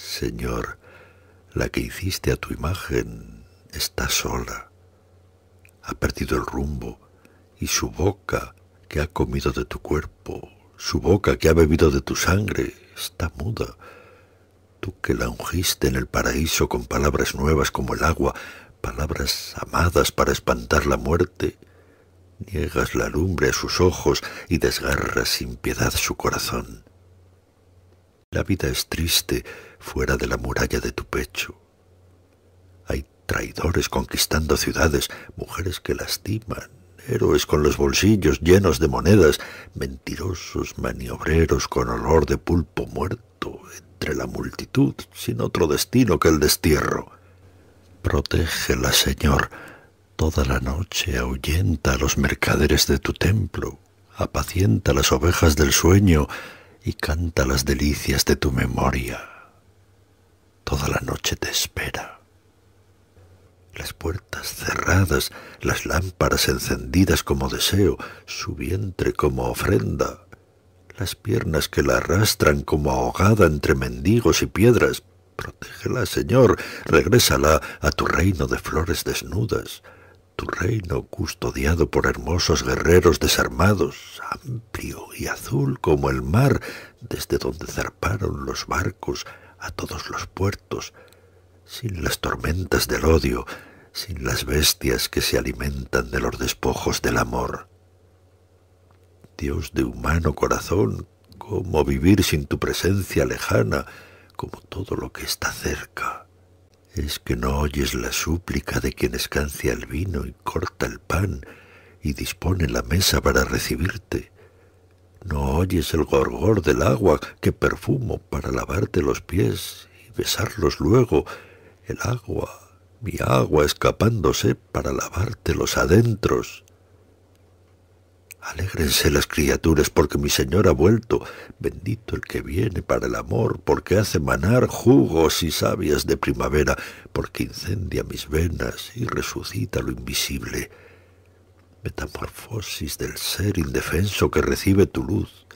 Señor, la que hiciste a tu imagen está sola. Ha perdido el rumbo y su boca que ha comido de tu cuerpo, su boca que ha bebido de tu sangre, está muda. Tú que la ungiste en el paraíso con palabras nuevas como el agua, palabras amadas para espantar la muerte, niegas la lumbre a sus ojos y desgarras sin piedad su corazón. La vida es triste fuera de la muralla de tu pecho. Hay traidores conquistando ciudades, mujeres que lastiman, héroes con los bolsillos llenos de monedas, mentirosos maniobreros con olor de pulpo muerto entre la multitud, sin otro destino que el destierro. Protégela, Señor. Toda la noche ahuyenta a los mercaderes de tu templo, apacienta las ovejas del sueño, y canta las delicias de tu memoria. Toda la noche te espera. Las puertas cerradas, las lámparas encendidas como deseo, su vientre como ofrenda, las piernas que la arrastran como ahogada entre mendigos y piedras. Protégela, Señor, regrésala a tu reino de flores desnudas, tu reino custodiado por hermosos guerreros desarmados, amplio y azul como el mar, desde donde zarparon los barcos a todos los puertos, sin las tormentas del odio, sin las bestias que se alimentan de los despojos del amor. Dios de humano corazón, cómo vivir sin tu presencia lejana, como todo lo que está cerca es que no oyes la súplica de quien escancia el vino y corta el pan y dispone la mesa para recibirte. No oyes el gorgor del agua que perfumo para lavarte los pies y besarlos luego. El agua, mi agua escapándose para lavarte los adentros. Alégrense las criaturas, porque mi Señor ha vuelto. Bendito el que viene para el amor, porque hace manar jugos y sabias de primavera, porque incendia mis venas y resucita lo invisible. Metamorfosis del ser indefenso que recibe tu luz,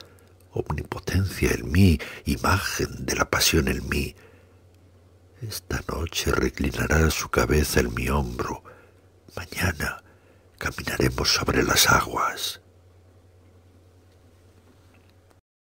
omnipotencia en mí, imagen de la pasión en mí. Esta noche reclinará su cabeza en mi hombro. Mañana caminaremos sobre las aguas.